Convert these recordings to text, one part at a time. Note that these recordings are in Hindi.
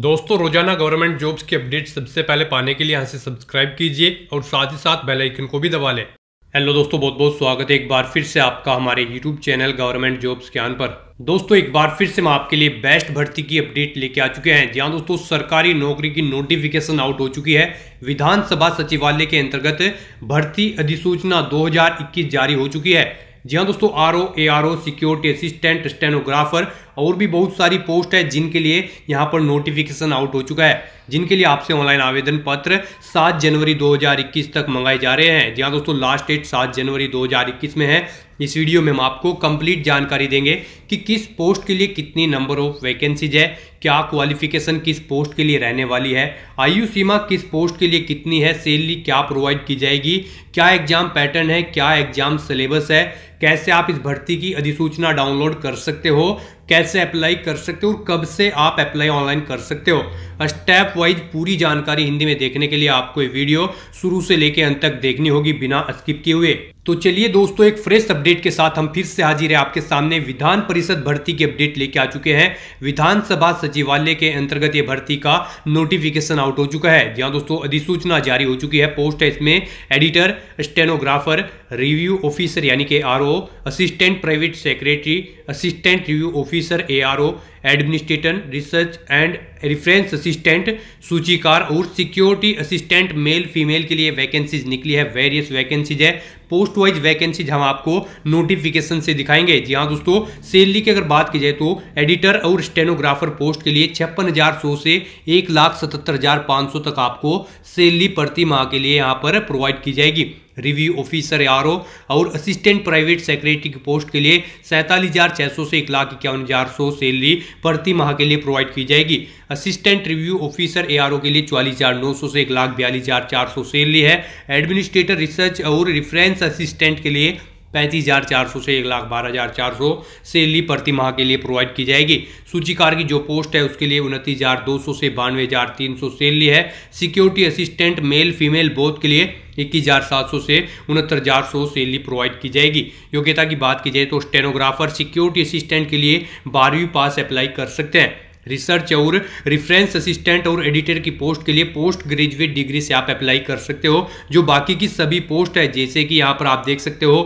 दोस्तों रोजाना गवर्नमेंट जॉब्स की अपडेट सबसे पहले पाने के लिए यहाँ से सब्सक्राइब कीजिए और साथ ही साथ बेल आइकन को भी दबा लें हेलो दोस्तों बहुत बहुत स्वागत है एक बार फिर से आपका हमारे यूट्यूब चैनल गवर्नमेंट जॉब्स के आन पर दोस्तों एक बार फिर से हम आपके लिए बेस्ट भर्ती की अपडेट लेके आ चुके हैं जहाँ दोस्तों सरकारी नौकरी की नोटिफिकेशन आउट हो चुकी है विधानसभा सचिवालय के अंतर्गत भर्ती अधिसूचना दो जारी हो चुकी है जी हाँ दोस्तों R O A R O security assistant stenographer और भी बहुत सारी पोस्ट है जिनके लिए यहाँ पर नोटिफिकेशन आउट हो चुका है जिनके लिए आपसे ऑनलाइन आवेदन पत्र 7 जनवरी 2021 तक मंगाए जा रहे हैं जी हाँ दोस्तों लास्ट डेट 7 जनवरी 2021 में है इस वीडियो में हम आपको कंप्लीट जानकारी देंगे कि किस पोस्ट के लिए कितनी नंबर ऑफ वैकेंसीज है क्या क्वालिफिकेशन किस पोस्ट के लिए रहने वाली है आयु सीमा किस पोस्ट के लिए कितनी है सैलरी क्या प्रोवाइड की जाएगी क्या एग्जाम पैटर्न है क्या एग्जाम सिलेबस है कैसे आप इस भर्ती की अधिसूचना डाउनलोड कर सकते हो कैसे अप्लाई कर सकते हो और कब से आप अप्लाई ऑनलाइन कर सकते हो स्टेप वाइज पूरी जानकारी हिंदी में देखने के लिए आपको ये वीडियो शुरू से लेकर अंत तक देखनी होगी बिना स्किप किए हुए तो चलिए दोस्तों एक फ्रेश अपडेट के साथ हम फिर से हाजिर है आपके सामने विधान परिषद भर्ती की अपडेट लेके आ चुके हैं विधानसभा सचिवालय के अंतर्गत ये भर्ती का नोटिफिकेशन आउट हो चुका है जहां दोस्तों अधिसूचना जारी हो चुकी है पोस्ट है इसमें एडिटर स्टेनोग्राफर रिव्यू ऑफिसर यानी कि R RO assistant private secretary assistant review officer ARO administrator research and reference assistant सूचीकार और सिक्योरिटी असिस्टेंट मेल फीमेल के लिए वैकेंसीज निकली है वेरियस वैकेंसीज है पोस्ट वाइज वैकेंसीज हम आपको नोटिफिकेशन से दिखाएंगे जी हाँ दोस्तों सैलरी की अगर बात की जाए तो एडिटर और स्टेनोग्राफर पोस्ट के लिए छप्पन से एक तक आपको सैलरी प्रति माह के लिए यहाँ पर प्रोवाइड की जाएगी रिव्यू ऑफिसर आर और असिस्टेंट प्राइवेट सेक्रेटरी की पोस्ट के लिए सैंतालीस हज़ार सौ से एक लाख इक्यावन हज़ार सौ सैलरी प्रति माह के लिए प्रोवाइड की जाएगी असिस्टेंट रिव्यू ऑफिसर ए के लिए चालीस हज़ार नौ सौ से एक लाख बयालीस हज़ार चार सौ सैलरी है एडमिनिस्ट्रेटर रिसर्च और रिफरेंस असिस्टेंट के लिए पैंतीस हज़ार चार सौ से एक लाख बारह हज़ार चार सौ सैलरी प्रति माह के लिए प्रोवाइड की जाएगी सूचीकार की जो पोस्ट है उसके लिए उनतीस हज़ार दो सौ से बानवे हज़ार तीन सौ सैलरी है security assistant male female both के लिए इक्कीस हज़ार सात सौ से उनहत्तर हज़ार सौ सैलरी प्रोवाइड की जाएगी योग्यता की बात की जाए तो स्टेनोग्राफर सिक्योरिटी असिस्टेंट के लिए बारहवीं पास अप्लाई कर सकते हैं रिसर्च और रिफरेंस असिस्टेंट और एडिटर की पोस्ट के लिए पोस्ट ग्रेजुएट डिग्री से आप अप्लाई कर सकते हो जो बाकी की सभी पोस्ट है जैसे कि यहाँ पर आप देख सकते हो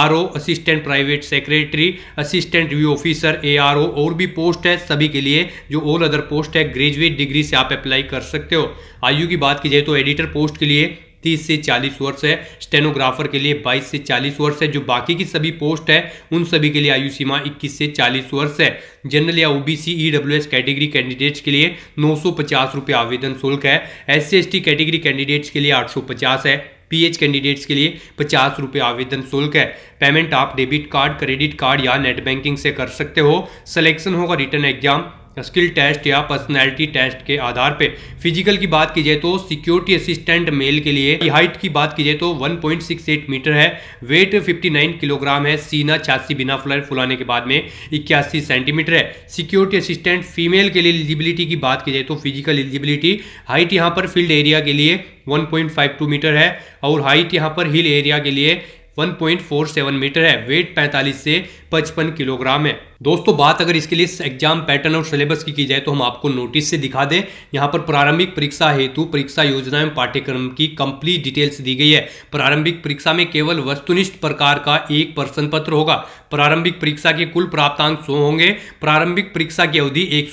R assistant private secretary assistant review officer A और भी पोस्ट है सभी के लिए जो ऑल अदर पोस्ट है ग्रेजुएट डिग्री से आप अप्लाई कर सकते हो आयु की बात की जाए तो एडिटर पोस्ट के लिए तीस से चालीस वर्ष है स्टेनोग्राफर के लिए बाईस से चालीस वर्ष है जो बाकी की सभी पोस्ट है उन सभी के लिए आयु सीमा इक्कीस से चालीस वर्ष है जनरल या ओबीसी ईडब्ल्यूएस कैटेगरी कैंडिडेट्स के लिए नौ सौ पचास रुपये आवेदन शुल्क है एस सी कैटेगरी कैंडिडेट्स के लिए आठ सौ पचास है पीएच कैंडिडेट्स के लिए पचास रुपये आवेदन शुल्क है पेमेंट आप डेबिट कार्ड क्रेडिट कार्ड या नेट बैंकिंग से कर सकते हो सिलेक्शन होगा रिटर्न एग्जाम स्किल टेस्ट या पर्सनैलिटी टेस्ट के आधार पे फिजिकल की बात की जाए तो सिक्योरिटी असिस्टेंट मेल के लिए हाइट की बात की जाए तो 1.68 मीटर है वेट 59 किलोग्राम है सीना छियासी बिना फ्लर फुलाने के बाद में इक्यासी सेंटीमीटर है सिक्योरिटी असिस्टेंट फीमेल के लिए एलिजिबिलिटी की बात की जाए तो फिजिकल एलिजिबिलिटी हाइट यहाँ पर फील्ड एरिया के लिए 1.52 मीटर है और हाइट यहाँ पर हिल एरिया के लिए 1.47 मीटर है वेट 45 से 55 किलोग्राम है दोस्तों बात अगर इसके लिए एग्जाम पैटर्न और सिलेबस की की जाए तो हम आपको नोटिस से दिखा दें यहाँ पर प्रारंभिक परीक्षा हेतु परीक्षा योजना एवं पाठ्यक्रम की कंप्लीट डिटेल्स दी गई है प्रारंभिक परीक्षा में केवल वस्तुनिष्ठ प्रकार का एक प्रश्न पत्र होगा प्रारंभिक परीक्षा के कुल प्राप्तांक सौ होंगे प्रारंभिक परीक्षा की अवधि एक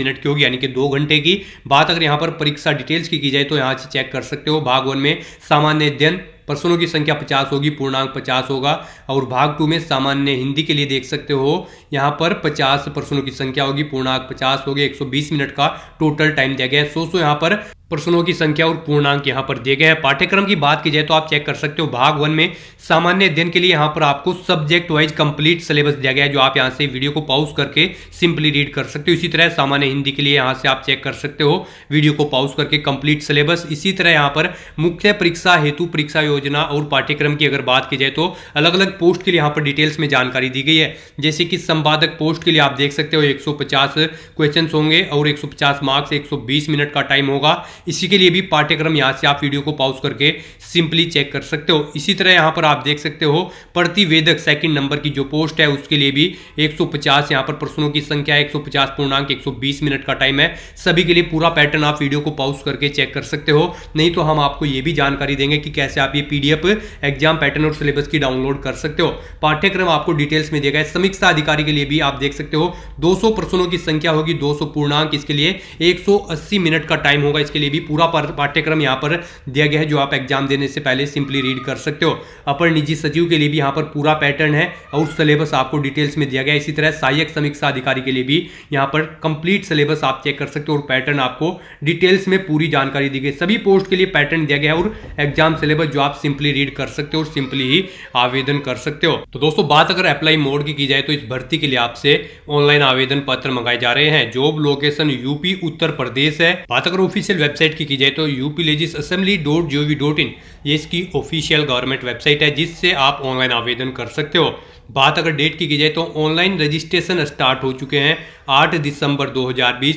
मिनट की होगी यानी कि दो घंटे की बात अगर यहाँ पर परीक्षा डिटेल्स की की जाए तो यहाँ से चेक कर सकते हो भागवन में सामान्य अध्ययन प्रश्नों की संख्या पचास होगी पूर्णांक पचास होगा और भाग टू में सामान्य हिंदी के लिए देख सकते हो यहाँ पर पचास प्रश्नों की संख्या होगी पूर्णांक पचास होगी एक मिनट का टोटल टाइम दिया गया है सो सो यहाँ पर प्रश्नों की संख्या और पूर्णांक यहाँ पर दिए गए हैं पाठ्यक्रम की बात की जाए तो आप चेक कर सकते हो भाग वन में सामान्य अध्ययन के लिए यहाँ पर आपको सब्जेक्ट वाइज कंप्लीट सिलेबस दिया गया है जो आप यहाँ से वीडियो को पॉज करके सिंपली रीड कर सकते हो इसी तरह सामान्य हिंदी के लिए यहाँ से आप चेक कर सकते हो वीडियो को पॉज करके कंप्लीट सिलेबस इसी तरह यहाँ पर मुख्य परीक्षा हेतु परीक्षा योजना और पाठ्यक्रम की अगर बात की जाए तो अलग अलग पोस्ट के लिए यहाँ पर डिटेल्स में जानकारी दी गई है जैसे कि संपादक पोस्ट के लिए आप देख सकते हो 150 क्वेश्चंस होंगे और 150 मार्क्स 120 मिनट का टाइम होगा इसी के लिए भी पाठ्यक्रम यहाँ से आप वीडियो को पॉज करके सिंपली चेक कर सकते हो इसी तरह यहाँ पर आप देख सकते हो प्रतिवेदक सेकेंड नंबर की जो पोस्ट है उसके लिए भी एक सौ पर प्रश्नों की संख्या एक पूर्णांक एक मिनट का टाइम है सभी के लिए पूरा पैटर्न आप वीडियो को पॉज करके चेक कर सकते हो नहीं तो हम आपको ये भी जानकारी देंगे कि कैसे आप ये पीडीएफ एग्जाम पैटर्न और सिलेबस की डाउनलोड कर सकते हो पाठ्यक्रम आपको डिटेल्स में देगा समीक्षा अधिकारी के लिए भी आप देख सकते हो 200 प्रश्नों की संख्या होगी 200 पूर्णांक इसके लिए 180 मिनट का टाइम होगा इसके लिए भी पूरा पाठ्यक्रम यहाँ पर दिया गया है जो आप एग्जाम देने से पहले सिंपली रीड कर सकते हो अपर निजी सचिव के लिए भी यहाँ पर पूरा पैटर्न है और सिलेबस आपको डिटेल्स में दिया गया इसी तरह सहायक समीक्षा अधिकारी के लिए भी यहाँ पर कंप्लीट सिलेबस आप चेक कर सकते हो और पैटर्न आपको डिटेल्स में पूरी जानकारी दी गई सभी पोस्ट के लिए पैटर्न दिया गया है और एग्जाम सिलेबस जो आप सिंपली रीड कर सकते हो और सिंपली ही आवेदन कर सकते हो तो दोस्तों बात अगर अप्लाई मोड की जाए तो इस भर्ती के लिए आपसे ऑनलाइन आवेदन पत्र मंगाए जा रहे हैं job location UP Uttar Pradesh है बात अगर ऑफिशियल वेबसाइट की की जाए तो UP legis assembly dot G O dot in ये इसकी ऑफिशियल गवर्नमेंट वेबसाइट है जिससे आप ऑनलाइन आवेदन कर सकते हो बात अगर डेट की की जाए तो ऑनलाइन रजिस्ट्रेशन स्टार्ट हो चुके हैं आठ दिसंबर दो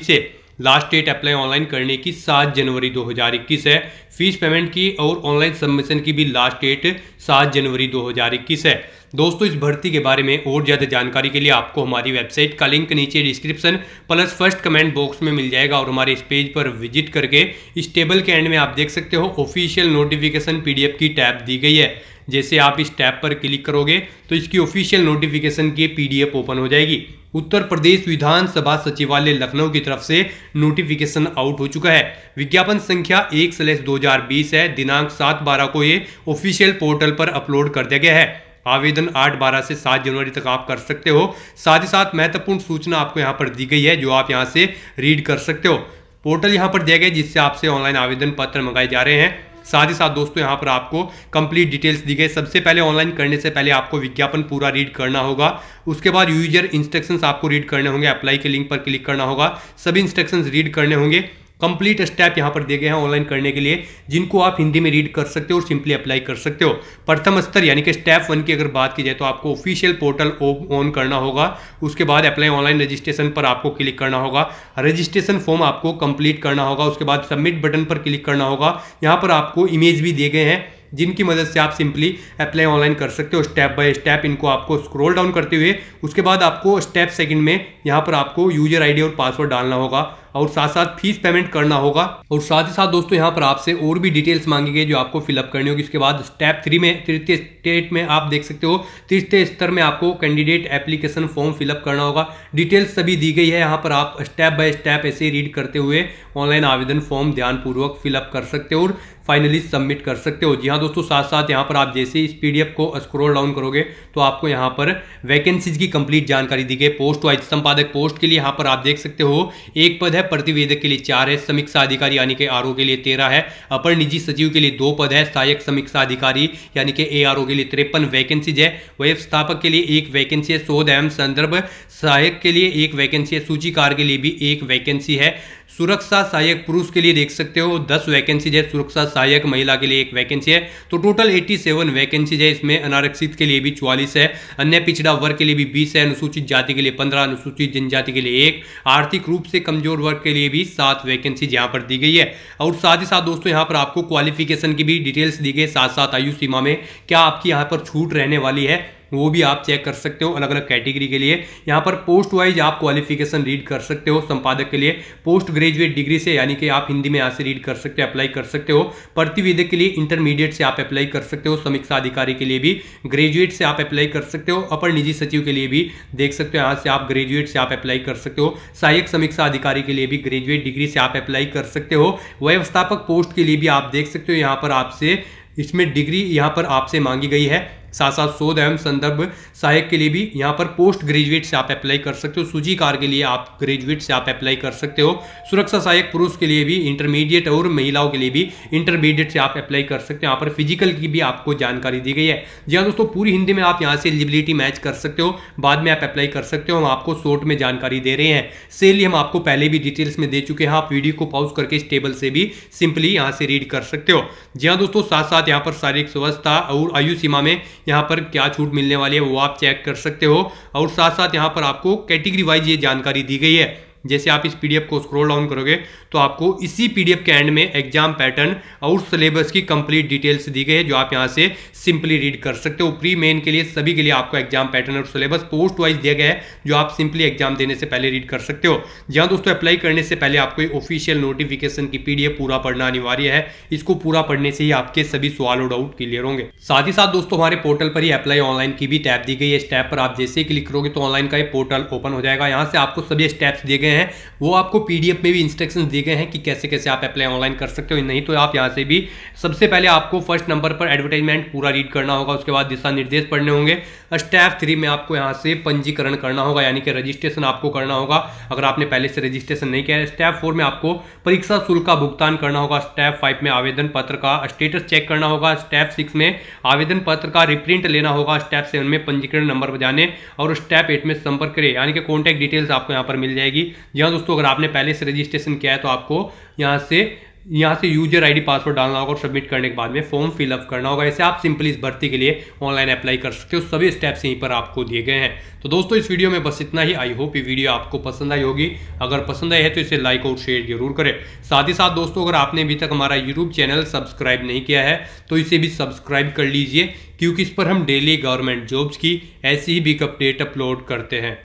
से लास्ट डेट अप्लाई ऑनलाइन करने की 7 जनवरी 2021 है फीस पेमेंट की और ऑनलाइन सबमिशन की भी लास्ट डेट 7 जनवरी 2021 है दोस्तों इस भर्ती के बारे में और ज़्यादा जानकारी के लिए आपको हमारी वेबसाइट का लिंक नीचे description plus first comment box में मिल जाएगा और हमारे इस पेज पर विजिट करके इस टेबल के एंड में आप देख सकते हो ऑफिशियल नोटिफिकेशन पीडीएफ की टैब दी गई है जैसे आप इस टैब पर क्लिक करोगे तो इसकी ऑफिशियल नोटिफिकेशन की पीडीएफ ओपन हो जाएगी उत्तर प्रदेश विधानसभा सचिवालय लखनऊ की तरफ से नोटिफिकेशन आउट हो चुका है विज्ञापन संख्या एक सलेस दो है दिनांक सात बारह को ये ऑफिशियल पोर्टल पर अपलोड कर दिया गया है आवेदन 8 बारह से 7 जनवरी तक आप कर सकते हो साथ ही साथ महत्वपूर्ण सूचना आपको यहाँ पर दी गई है जो आप यहाँ से रीड कर सकते हो पोर्टल यहाँ पर दिया गया जिससे आपसे ऑनलाइन आवेदन पत्र मंगाए जा रहे हैं साथ ही साथ दोस्तों यहाँ पर आपको कंप्लीट डिटेल्स दी गई सबसे पहले ऑनलाइन करने से पहले आपको विज्ञापन पूरा रीड करना होगा उसके बाद यूजर इंस्ट्रक्शंस आपको रीड करने होंगे अप्लाई के लिंक पर क्लिक करना होगा सभी इंस्ट्रक्शंस रीड करने होंगे कंप्लीट स्टेप यहाँ पर दिए गए हैं ऑनलाइन करने के लिए जिनको आप हिंदी में रीड कर सकते हो और सिंपली अप्लाई कर सकते हो प्रथम स्तर यानी कि स्टेप वन की अगर बात की जाए तो आपको ऑफिशियल पोर्टल ऑन करना होगा उसके बाद अप्लाई ऑनलाइन रजिस्ट्रेशन पर आपको क्लिक करना होगा रजिस्ट्रेशन फॉर्म आपको कंप्लीट करना होगा उसके बाद सबमिट बटन पर क्लिक करना होगा यहाँ पर आपको इमेज भी दिए गए हैं जिनकी मदद से आप सिंपली अप्लाई ऑनलाइन कर सकते हो स्टेप बाय स्टेप इनको आपको स्क्रॉल डाउन करते हुए उसके बाद आपको स्टेप सेकंड में यहाँ पर आपको यूजर आईडी और पासवर्ड डालना होगा और साथ साथ फीस पेमेंट करना होगा और साथ ही साथ दोस्तों यहाँ पर आपसे और भी डिटेल्स मांगी गई जो आपको फिलअप करनी होगी इसके बाद स्टेप थ्री में तृतीय स्टेट में आप देख सकते हो तृतीय स्तर में आपको कैंडिडेट एप्लीकेशन फॉर्म फिलअप करना होगा डिटेल्स सभी दी गई है यहाँ पर आप स्टेप बाय स्टेप ऐसे रीड करते हुए ऑनलाइन आवेदन फॉर्म ध्यानपूर्वक फिलअप कर सकते हो और फाइनली सबमिट कर सकते हो जी हाँ दोस्तों साथ साथ यहाँ पर आप जैसे इस पीडीएफ को स्क्रोल डाउन करोगे तो आपको यहाँ पर वैकेंसीज की कंप्लीट जानकारी दी गई पोस्ट वाइज संपादक पोस्ट के लिए यहाँ पर आप देख सकते हो एक पद है है प्रतिवेदक के लिए चार है समीक्षा अधिकारी यानी कि आर के लिए तेरह है अपर निजी सचिव के लिए दो पद है सहायक समीक्षा अधिकारी यानी कि ए के लिए तिरपन वैकेंसीज है व्यवस्थापक के लिए एक वैकेंसी है शोध एवं संदर्भ सहायक के लिए एक वैकेंसी है सूचीकार के लिए भी एक वैकेंसी है सुरक्षा सहायक पुरुष के लिए देख सकते हो दस वैकेंसीज है सुरक्षा सहायक महिला के लिए एक वैकेंसी है तो टोटल एट्टी सेवन वैकेंसीज है इसमें अनारक्षित के लिए भी चौवालीस है अन्य पिछड़ा वर्ग के लिए भी बीस है अनुसूचित जाति के लिए पंद्रह अनुसूचित जनजाति के लिए एक आर्थिक रूप से कमजोर वर्ग के लिए भी सात वैकेंसीज यहाँ पर दी गई है और साथ ही साथ दोस्तों यहाँ पर आपको क्वालिफिकेशन की भी डिटेल्स दी गई साथ साथ आयु सीमा में क्या आपकी यहाँ पर छूट रहने वाली है वो भी आप चेक कर सकते हो अलग अलग कैटेगरी के लिए यहाँ पर पोस्ट वाइज आप क्वालिफिकेशन रीड कर सकते हो संपादक के लिए पोस्ट ग्रेजुएट डिग्री से यानी कि आप हिंदी में यहाँ से रीड कर सकते हो अप्लाई कर सकते हो प्रतिवेदक के लिए इंटरमीडिएट से आप अप्लाई कर सकते हो समीक्षा अधिकारी के लिए भी ग्रेजुएट से आप अप्लाई कर सकते हो अपर निजी सचिव के लिए भी देख सकते हो यहाँ से आप ग्रेजुएट से आप अप्लाई कर सकते हो सहायक समीक्षा अधिकारी के लिए भी ग्रेजुएट डिग्री से आप अप्लाई कर सकते हो व्यवस्थापक पोस्ट के लिए भी आप देख सकते हो यहाँ पर आपसे इसमें डिग्री यहाँ पर आपसे मांगी गई है साथ साथ शोध एवं संदर्भ सहायक के लिए भी यहाँ पर पोस्ट ग्रेजुएट से आप अप्लाई कर सकते हो सूची कार के लिए आप ग्रेजुएट से आप अप्लाई कर सकते हो सुरक्षा सहायक पुरुष के लिए भी इंटरमीडिएट और महिलाओं के लिए भी इंटरमीडिएट से आप अप्लाई कर सकते हो यहाँ पर फिजिकल की भी आपको जानकारी दी गई है जी हाँ दोस्तों पूरी हिंदी में आप यहाँ से एलिजिबिलिटी मैच कर सकते हो बाद में आप अप्लाई कर सकते हो हम आपको शोर्ट में जानकारी दे रहे हैं सेल हम आपको पहले भी डिटेल्स में दे चुके हैं आप वीडियो को पॉज करके इस टेबल से भी सिंपली यहाँ से रीड कर सकते हो जी हाँ दोस्तों साथ साथ यहाँ पर शारीरिक स्वस्थता और आयु सीमा में यहाँ पर क्या छूट मिलने वाली है वो आप चेक कर सकते हो और साथ साथ यहाँ पर आपको कैटेगरी वाइज ये जानकारी दी गई है जैसे आप इस पीडीएफ को स्क्रॉल डाउन करोगे तो आपको इसी पीडीएफ के एंड में एग्जाम पैटर्न और सिलेबस की कंप्लीट डिटेल्स दी गई है जो आप यहां से सिंपली रीड कर सकते हो प्री मेन के लिए सभी के लिए आपको एग्जाम पैटर्न और सिलेबस पोस्ट वाइज दिया गया है जो आप सिंपली एग्जाम देने से पहले रीड कर सकते हो जहां दोस्तों अप्लाई करने से पहले आपको ऑफिशियल नोटिफिकेशन की पीडीएफ पूरा पढ़ना अनिवार्य है इसको पूरा पढ़ने से ही आपके सभी सवाल और डाउट क्लियर होंगे साथ ही साथ दोस्तों हमारे पोर्टल पर ही अप्लाई ऑनलाइन की भी टैप दी गई है इस टैप पर आप जैसे ही क्लिक करोगे तो ऑनलाइन का ये पोर्टल ओपन हो जाएगा यहाँ से आपको सभी स्टेप्स दिए गए हैं वो आपको पीडीएफ में भी इंस्ट्रक्शन दिए गए हैं कि कैसे कैसे आप अप्लाई ऑनलाइन कर सकते हो नहीं तो आप यहाँ से भी सबसे पहले आपको फर्स्ट नंबर पर एडवर्टाइजमेंट पूरा रीड करना होगा उसके बाद दिशा निर्देश पढ़ने होंगे स्टेप थ्री में आपको यहाँ से पंजीकरण करना होगा यानी कि रजिस्ट्रेशन आपको करना होगा अगर आपने पहले से रजिस्ट्रेशन नहीं किया है स्टेप फोर में आपको परीक्षा शुल्क का भुगतान करना होगा स्टेप फाइव में आवेदन पत्र का स्टेटस चेक करना होगा स्टेप सिक्स में आवेदन पत्र का रिप्रिंट लेना होगा स्टेप सेवन में पंजीकरण नंबर बजाने और स्टेप एट में संपर्क करें यानी कि कॉन्टैक्ट डिटेल्स आपको यहाँ पर मिल जाएगी जी हाँ दोस्तों अगर आपने पहले से रजिस्ट्रेशन किया है तो आपको यहाँ से यहाँ से यूजर आईडी पासवर्ड डालना होगा और सबमिट करने के बाद में फॉर्म फिलअप करना होगा ऐसे आप सिंपली इस भर्ती के लिए ऑनलाइन अप्लाई कर सकते हो सभी स्टेप्स यहीं पर आपको दिए गए हैं तो दोस्तों इस वीडियो में बस इतना ही आई होप ये वीडियो आपको पसंद आई होगी अगर पसंद आई है तो इसे लाइक और शेयर जरूर करें साथ ही साथ दोस्तों अगर आपने अभी तक हमारा यूट्यूब चैनल सब्सक्राइब नहीं किया है तो इसे भी सब्सक्राइब कर लीजिए क्योंकि इस पर हम डेली गवर्नमेंट जॉब्स की ऐसी ही बिग अपडेट अपलोड करते हैं